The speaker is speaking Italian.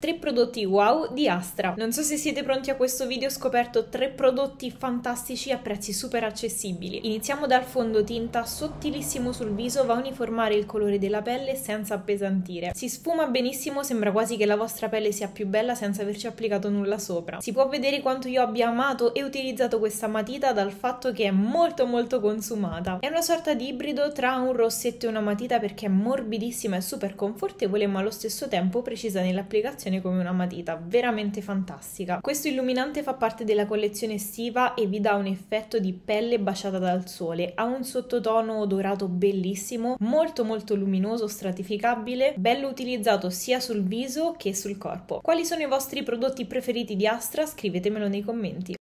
Tre prodotti wow di Astra. Non so se siete pronti a questo video, ho scoperto tre prodotti fantastici a prezzi super accessibili. Iniziamo dal fondotinta sottilissimo sul viso, va a uniformare il colore della pelle senza appesantire. Si sfuma benissimo, sembra quasi che la vostra pelle sia più bella senza averci applicato nulla sopra. Si può vedere quanto io abbia amato e utilizzato questa matita dal fatto che è molto molto consumata. È una sorta di ibrido tra un rossetto e una matita perché è morbidissima e super confortevole ma allo stesso tempo precisa nell'applicazione collezione come una matita, veramente fantastica. Questo illuminante fa parte della collezione estiva e vi dà un effetto di pelle baciata dal sole, ha un sottotono dorato bellissimo, molto molto luminoso, stratificabile, bello utilizzato sia sul viso che sul corpo. Quali sono i vostri prodotti preferiti di Astra? Scrivetemelo nei commenti.